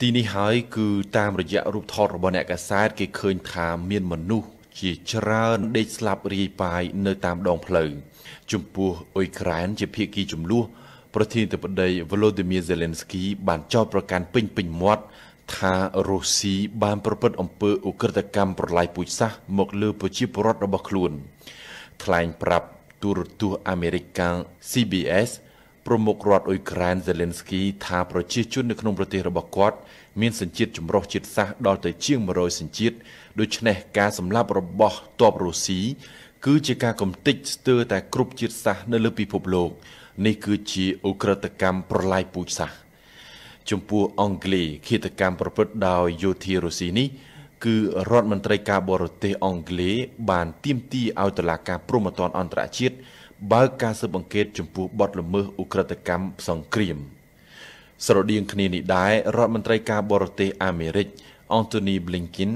ទីនេះហើយគឺតាមរយៈរូបថតរបស់អ្នកកាសែតគេឃើញថាមានមនុស្សជាច្រើនដេកស្លាប់រាយប៉ាយនៅតាមដងផ្លូវចំពោះអ៊ុយក្រែនជាភៀកគីចំនួនប្រធានាធិបតី Volodymyr Zelensky បានចោទប្រកាន់ពេញពេញមាត់ថារុស្ស៊ីបានប្រព្រឹត្តអំពើឧក្រិដ្ឋកម្មប្រឡាយពូជសាសន៍មកលើប្រជាពលរដ្ឋរបស់ខ្លួនថ្លែងប្រាប់ទូរទស្សន៍អាមេរិកកាំង CBS ប្រមុខរដ្ឋអ៊ុយក្រែន Zelensky ថាប្រជាជននៅក្នុងប្រទេសរបស់គាត់មានសញ្ជាតិចម្រុះជាតិសាសន៍ដល់ទៅជាង100សញ្ជាតិដូច្នេះការសម្លាប់របស់ទ័ពរុស្ស៊ីគឺជាការកំទេចស្ទើរតែ គ្រប់ជាតិសាសន៍នៅលើពិភពលោកនេះគឺជាឧក្រិដ្ឋកម្មប្រឡាយពូជសាសន៍ចំពោះអង់គ្លេសឃាតកម្មប្រព្រឹត្តដោយយោធារុស្ស៊ីនេះគឺរដ្ឋមន្ត្រីការបរទេសអង់គ្លេសបានទាមទារឲ្យតុលាការព្រហ្មទណ្ឌអន្តរជាតិបើកការស៊ើបអង្កេតចំពោះបទល្មើសឧក្រិដ្ឋកម្មសង្គ្រាម ស្រដៀងគ្នានេះដែររដ្ឋមន្ត្រីការបរទេសអាមេរិក Anthony Blinken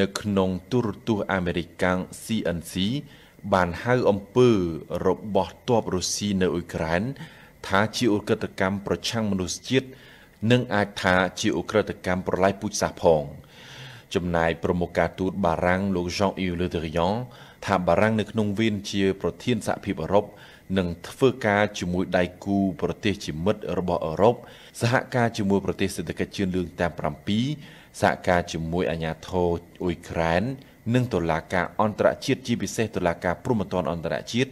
នៅក្នុងទូរទស្សន៍អាមេរិកកាំង CNC បានហៅអំពើរបស់ទ័ពរុស្ស៊ីនៅអ៊ុយក្រែនថាជាឧក្រិដ្ឋកម្មប្រឆាំងមនុស្សជាតិនិងអាចថាជាអ ுக ្រិតកម្មប្រឡាយពូជសាសន៍ផងចំណាយប្រមុខការទូតបារាំងលោក Jean-Yves Le Drian ថាបារាំងនៅក្នុងវៀនជាប្រធានសហភាពអឺរ៉ុបនឹងធ្វើការជាមួយដៃគូប្រទេសជាមិត្តរបស់អឺរ៉ុបសហការជាមួយប្រទេសសេដ្ឋកិច្ចជឿនលឿងតាម7សហការជាមួយអាញាធរអ៊ុយក្រែន និងតុលាការអន្តរជាតិជាពិសេសតុលាការព្រហ្មទណ្ឌអន្តរជាតិ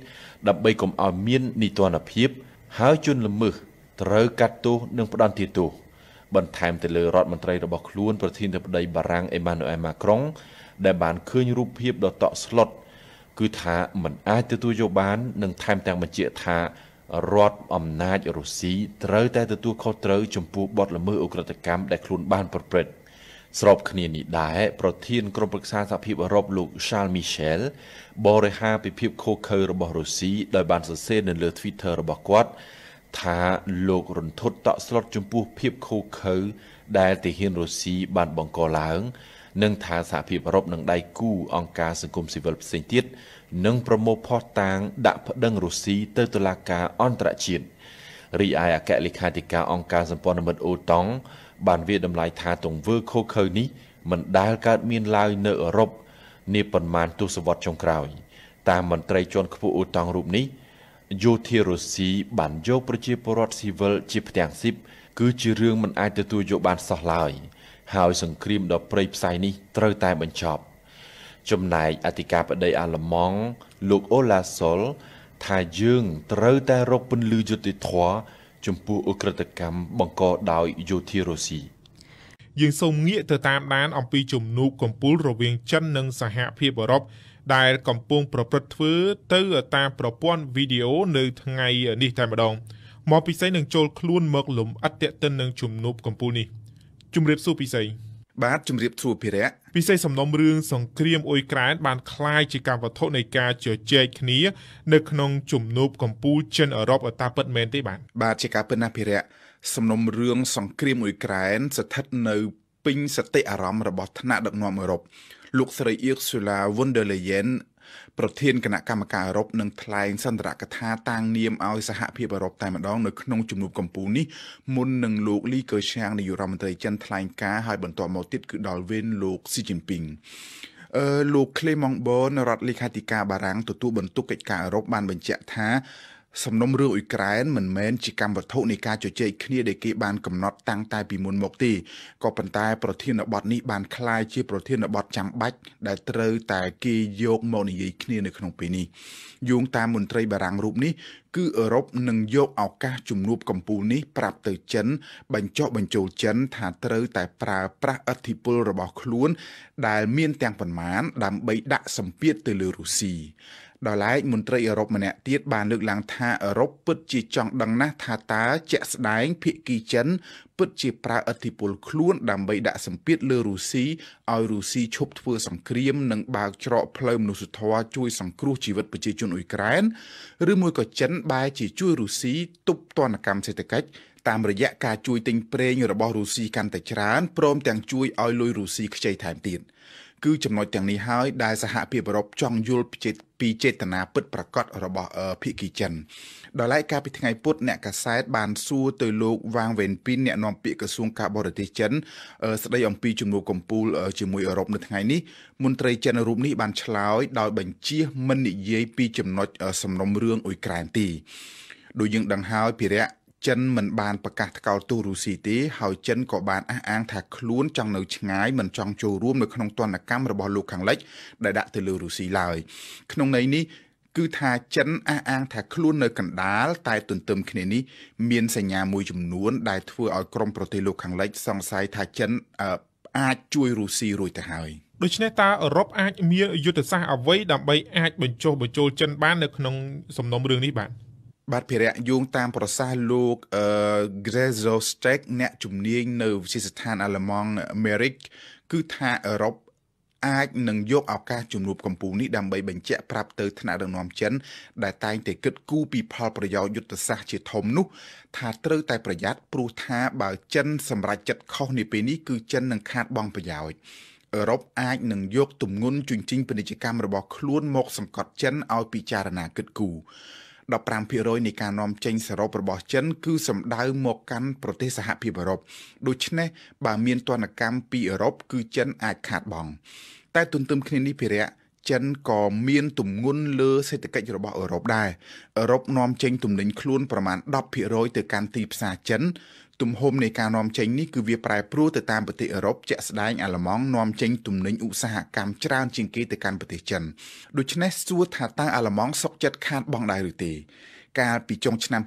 ដើម្បីកុំឲ្យមាននីតិរដ្ឋភាពហើយជនល្មើសត្រូវកាត់ទោសនិងផ្ដន្ទាទោសបន្ថែមទៅលើរដ្ឋមន្ត្រីរបស់ខ្លួនប្រធានាធិបតី បារាំងអេម៉ានូអែលម៉ាក្រុង ដែលបានឃើញរូបភាពដ៏តក់ស្លុតគឺថាมันអាចទទួលយកបាននិងថែមទាំងបញ្ជាក់ថារដ្ឋអំណាចរុស្ស៊ីត្រូវតែទទួលខុសត្រូវចំពោះបទល្មើសអ ுக ្រិតកម្មដែលខ្លួនបាន ប្រព្រឹត្តស្របគ្នានេះដែរប្រធានក្រុមប្រឹក្សាសហភាពអឺរ៉ុបលោក Charles Michel បរិហាពិភពខូខើ របស់រុស្ស៊ីដោយបានសរសេរនៅលើ Twitter របស់គាត់ថាលោករន្ធត់តក់ស្លុតចំពោះភាពខូខើដែលទាហានរុស្ស៊ីបានបង្កឡើងនិងថាសហភាពអឺរ៉ុបនិងដៃគូអង្គការសង្គមស៊ីវិលផ្សេងទៀតនឹងប្រមូលផុសតាងដាក់ប្តឹងរុស្ស៊ីទៅតុលាការអន្តរជាតិរីឯអគ្គលេខាធិការអង្គការសម្ព័ន្ធមិត្តអូតង់បាន វាតម្លៃថាទង្វើខូខើនេះមិនដែលកើតមានឡើយនៅអឺរ៉ុបនាប៉ុន្មានទសវត្សរ៍ចុងក្រោយ តាមមន្ត្រីជាន់ខ្ពស់អូតង់រូបនេះយោធារុស្ស៊ីបានយកប្រជាពលរដ្ឋស៊ីវិលជាផ្ទាំងស៊ីបគឺជារឿងមិនអាចទទួលយកបានសោះឡើយហើយ សង្គ្រាមដ៏ព្រៃផ្សៃនេះត្រូវតែបញ្ចប់ចំណែកអធិការបដីអាល្លឺម៉ង់លោកអូឡាសុលថាយើង ត្រូវតែរកពន្លឺយុត្តិធម៌ចំពោះអ ுக ្រិតកម្មបង្កដោយយោធារុស្ស៊ីយើងសូមងាកទៅតាមដានអំពីជំនួបកំពូលរវាង ចិននិងសហភាពអឺរ៉ុបដែលកំពុងប្រព្រឹត្តធ្វើទៅតាមប្រព័ន្ធវីដេអូនៅថ្ងៃនេះតែម្ដងមកពិសីនឹងចូលខ្លួន មកលំអិតតេតិននឹងជំនុំកម្ពុជានេះជំរាបសួរពិសីបាទជំរាបសួរភិរៈពិសេសសំណុំរឿងសង្គ្រាមអ៊ុយក្រែនបានคล้ายជាកម្មវត្ថុនៃការជជែកគ្នា នៅក្នុងជំនួបកម្ពុជាចិនអឺរ៉ុបអតាពិតមែនទេបាទបាទជាការពិតណាស់ភិរៈសំណុំរឿងសង្គ្រាមអ៊ុយក្រែនស្ថិតនៅពេញសតិអារម្មណ៍របស់ថ្នាក់ដឹកនាំអឺរ៉ុបលោកស្រីអៀកស៊ូឡា von der Leyen ប្រធានគណៈកម្មការអឺរ៉ុបនឹងថ្លែងសន្ទរកថាតាំងនាមឲ្យសហភាពអឺរ៉ុបតែម្ដងនៅក្នុងជំនួបកំពូលនេះមុននឹងលោកលីកើឆាងនាយករដ្ឋមន្ត្រីចិនថ្លែងការឲ្យបន្តមកទៀតគឺដល់វេនលោកស៊ីជីនពីងអឺលោក Clement Bon រដ្ឋលេខាធិការបារាំងទទួលបន្ទុកកិច្ចការអឺរ៉ុបបានបញ្ជាក់ថាសំណុំរឿងអ៊ុយក្រែនមិនមែនជាកម្មវត្ថុនៃការជជែកគ្នាដែលគេបានកំណត់តាំងតែពីមុនមកទេក៏ប៉ុន្តែប្រធានបទនេះបានคล้ายជាប្រធានបទចាំបាច់ដែលត្រូវតែគេយកមកនិយាយគ្នានៅក្នុងពេលនេះយោងតាមមន្ត្រីបារាំងរូបនេះគឺអឺរ៉ុបនឹងយកឱកាសជំនួបកម្ពុជានេះប្រាប់ទៅចិនបញ្ចុះបញ្ចូលចិន ថាត្រូវតែប្រើប្រាស់អធិបុលរបស់ខ្លួនដែលមានទាំងប៉ុន្មានដើម្បីដាក់សម្ពាធទៅលើរុស្ស៊ីដល់ឡែកមន្ត្រីអឺរ៉ុកម្នាក់ទៀតបានលើកឡើងថាអឺរ៉ុបពិតជាចង់ដឹងណាស់ថាតើជាក់ស្ដែងភៀកគីចិនពិតជាប្រើឥទ្ធិពលខ្លួនដើម្បីដាក់សម្ពាធលើរុស្ស៊ីឲ្យរុស្ស៊ីឈប់ធ្វើសង្គ្រាមនិងបើកច្រកផ្លូវមនុស្សធម៌ជួយសង្គ្រោះជីវិតប្រជាជនអ៊ុយក្រែនឬមួយក៏ចិនបែរជាជួយរុស្ស៊ីទប់ទណ្ឌកម្មសេដ្ឋកិច្ចតាមរយៈការជួយទិញប្រេងរបស់រុស្ស៊ីកាន់តែច្រើនព្រមទាំងជួយឲ្យលុយរុស្ស៊ីខ្ចីថែមទៀត។គឺចំណុចទាំងនេះហើយដែលសហភាពអឺរ៉ុបចង់យល់ពីចេតនាពិតប្រាកដរបស់ភាគីចិនដោយឡែកកាលពីថ្ងៃពុធអ្នកកាសែតបានសួរទៅលោកវ៉ាងវេនពីនអ្នកនាំពាក្យក្រសួងការបរទេសចិន ស្ដីអំពីជំនួបកំពូលជាមួយអឺរ៉ុបនៅថ្ងៃនេះមន្ត្រីចិនរូបនេះបានឆ្លើយដោយ បញ្ជាមិននិយាយពី ចំណុចសំណុំរឿងអ៊ុយក្រែនទីដោយយើងដឹងហើយភិរៈចិនមិនបានប្រកាសថ្កោលទោសរុស្ស៊ីទេហើយចិនក៏បានអះអាងថាខ្លួនចង់នៅឆ្ងាយមិនចង់ចូលរួមនៅក្នុងទណ្ឌកម្មរបស់លោកខាងលិចដែលដាក់ទៅលើរុស្ស៊ីឡើយក្នុងន័យនេះគឺថាចិនអះអាងថាខ្លួននៅកណ្ដាលតែទន្ទឹមគ្នានេះមានសញ្ញាមួយចំនួន ដែលធ្វើឲ្យក្រមប្រទេសលោកខាងលិចសង្ស័យថាចិនអាចជួយរុស្ស៊ីរួចទៅហើយដូច្នេះតើអឺរ៉ុបអាចមានយុទ្ធសាស្ត្រអ្វីដើម្បីអាចបញ្ចុះបញ្ចូលចិនបាននៅក្នុងសំណុំរឿងនេះបាទបាទភារៈយោងតាមប្រសាសន៍លោក Grezzo Steck អ្នក ជំនាញនៅវិទ្យាស្ថានអាល្លឺម៉ង់ Merrick គឺថាអឺរ៉ុបអាចនឹងយកឱកាសជំនួបកម្ពុជានេះដើម្បីបញ្ជាក់ប្រាប់ទៅថ្នាក់ដឹកនាំចិន ដែលតែងតែគិតគូរពីផលប្រយោជន៍យុទ្ធសាស្ត្រជាធំនោះ ថាត្រូវតែប្រយ័ត្នព្រោះថាបើចិន សម្រេចចិត្តខុសនាពេលនេះគឺចិននឹងខាតបង់ប្រយោជន៍អឺរ៉ុបអាចនឹងយក ទំនុនជញ្ជីងពាណិជ្ជកម្មរបស់ខ្លួនមកសង្កត់ចិនឲ្យពិចារណាគិតគូរ15%នៃការនាំចេញសរុបរបស់ចិនគឺសម្ដៅមកកាន់ប្រទេសសហភាពអឺរ៉ុបដូច្នេះបើមានទណ្ឌកម្មពីអឺរ៉ុបគឺចិនអាចខាតបង់តែទន្ទឹមគ្នានេះភារៈចិនក៏មានទំនួនលើសេដ្ឋកិច្ចរបស់អឺរ៉ុបដែរអឺរ៉ុបនាំចេញទំនិញខ្លួនប្រមាណ10%ទៅកាន់ទីផ្សារចិនទំហំនៃការនាំចេញនេះគឺវាប្រែប្រួលទៅតាមប្រទេសអឺរ៉ុបជាក់ស្ដែងអាល្លឺម៉ង់នាំចេញទំនិញឧស្សាហកម្មច្រើនជាងគេទៅកាន់ប្រទេសចិនដូច្នេះសួរថាតើអាល្លឺម៉ង់សុខចិត្តខាតបង់ដែរឬទេកាលពីចុងឆ្នាំ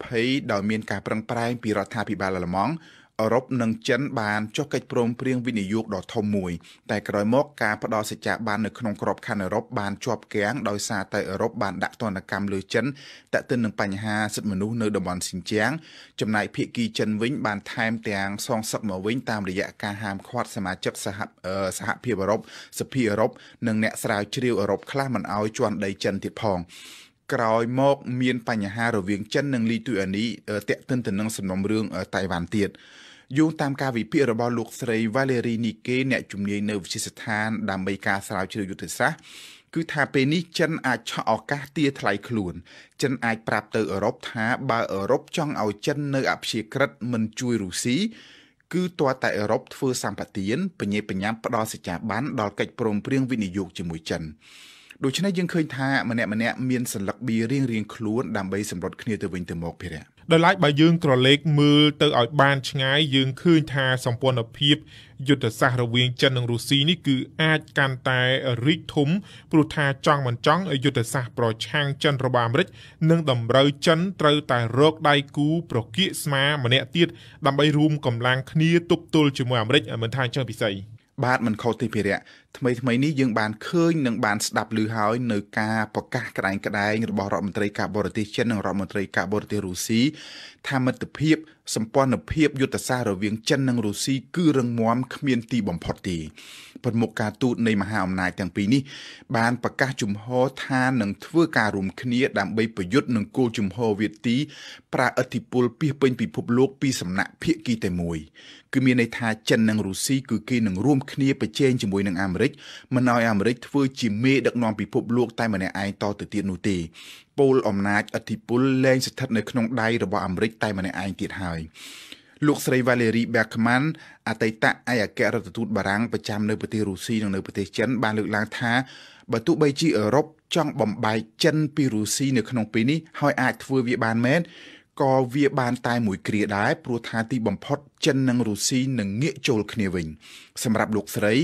2020ដោយមានការប្រឹងប្រែងពីរដ្ឋាភិបាលអាល្លឺម៉ង់អឺរ៉ុបនិងចិនបានចុះកិច្ចព្រមព្រៀងវិនិយោគដ៏ធំមួយតែក្រោយមកការផ្ដោតសេចក្ដីបាននៅក្នុងក្របខ័ណ្ឌអឺរ៉ុបបានជាប់គាំងដោយសារតែអឺរ៉ុបបានដាក់ទណ្ឌកម្មលើចិនតាក់ទិននឹងបញ្ហាសិទ្ធិមនុស្សនៅតំបន់ស៊ីនជៀងចំណែកភៀកគីចិនវិញបានថែមទាំងសងសឹកមកវិញតាមរយៈការហាមឃាត់សមាជិកសហសហភាពអឺរ៉ុបសភាអឺរ៉ុបនិងអ្នកស្រាវជ្រាវអឺរ៉ុបខ្លះមិនឲ្យជន់ដីចិនទៀតផងក្រោយមកមានបញ្ហារវាងចិននិងលីទុយអានីតាក់ទិនទៅនឹងសំណុំរឿងតៃវ៉ាន់ទៀតយោងតាមការវិភាគរបស់លោកស្រី Valerie Nike អ្នកជំនាញនៅវិទ្យាស្ថានដើម្បីការស្រាវជ្រាវយុទ្ធសាស្ត្រគឺថាពេលនេះចិនអាចឆក់ឱកាសទាថ្លៃខ្លួនចិនអាចប្រាប់ទៅអឺរ៉ុបថាបើអឺរ៉ុបចង់ឲ្យចិននៅអព្យាក្រឹតមិនជួយរុស្ស៊ីគឺតើតែអឺរ៉ុបធ្វើសម្បទានបញ្ញាបញ្ញាផ្ដល់សេចក្ដីបាន ដល់កិច្ចព្រមព្រៀងវិនិយោគជាមួយចិនដូច្នេះយើងឃើញថាម្នាក់ម្នាក់មានសัญลักษณ์ប៊ីរៀងរៀងខ្លួនដើម្បីសម្រុតគ្នាទៅវិញទៅមកភារៈដោយឡែកបើយើងក្រឡេកមើលទៅឲ្យបានឆ្ងាយយើងឃើញថាសម្ព័ន្ធភាពយុទ្ធសាស្ត្ររវាង ចិននិងរុស្ស៊ីនេះគឺអាចកាន់តែរីកធំព្រោះថាចង់មិនចង់យុទ្ធសាស្ត្រប្រឆាំងចិន របស់អាមេរិកនិងតម្រូវចិនត្រូវតែរកដៃគូ ប្រគៀកស្មា ម្នាក់ទៀតដើម្បីរួមកម្លាំងគ្នាទប់ទល់ជាមួយអាមេរិកមិនថាអញ្ចឹងពិសី។បាទមិនខុសទេភិរៈថ្មីថ្មីនេះយើងបានឃើញនិងបានស្ដាប់ឮហើយនៅការប្រកាសក្តែងក្តែងរបស់រដ្ឋមន្ត្រីការបរទេសចិននិងរដ្ឋមន្ត្រីការបរទេសរុស្ស៊ីថាមិត្តភាពសម្ព័ន្ធភាពយុទ្ធសាស្ត្ររវាង ចិននិងរុស្ស៊ីគឺរឹងមាំគ្មានទី បំផុតទេប៉ុន្តែមុខការទូតនៃមហាអំណាចទាំងពីរនេះ បានប្រកាសជំហរថានឹងធ្វើការរួមគ្នាដើម្បីប្រយុទ្ធនឹងគោលជំហរវៀតទីប្រើឥទ្ធិពលពីពេញពិភពលោកពីសំណាក់ភាគីតែមួយគឺមានន័យថាចិននិងរុស្ស៊ីគឺគេនឹងរួមគ្នាប្រជែងជាមួយនឹងអាមេរិកមិនឲ្យអាមេរិកធ្វើជាមេដឹកនាំពិភពលោកតែម្នាក់ឯងតទៅទៀតនោះទេពលអំណាចឥទ្ធិពលលែងស្ថិតនៅក្នុងដៃរបស់អាមេរិកតែម្នាក់ឯងទៀតហើយលោកស្រី Valerie Bergman អតីតឯកអគ្គរដ្ឋទូតបារាំងប្រចាំ នៅប្រទេសរុស្ស៊ីនិងនៅប្រទេសចិនបានលើកឡើងថាបើទោះបីជាអឺរ៉ុបចង់បំបែកចិនពីរុស្ស៊ីនៅក្នុងពេលនេះហើយអាចធ្វើវាបានមែនក៏វាបានតែមួយគ្រាដែរព្រោះថាទីបំផុតចិននិងរុស្ស៊ីនឹងងាកចូលគ្នាវិញសម្រាប់លោកស្រី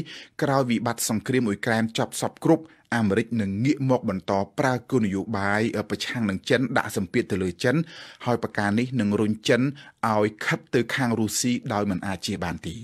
ក្រោយវិបត្តិសង្គ្រាមអ៊ុយក្រែនចប់សពគ្រប់អាមេរិកនឹងងាកមកបន្តប្រើគោលនយោបាយប្រឆាំងនឹងចិនដាក់សម្ពាធទៅលើចិនហើយប្រការនេះនឹងរុញចិនឲ្យខិតទៅខាងរុស្ស៊ីដោយមិនអាចជាបានទេ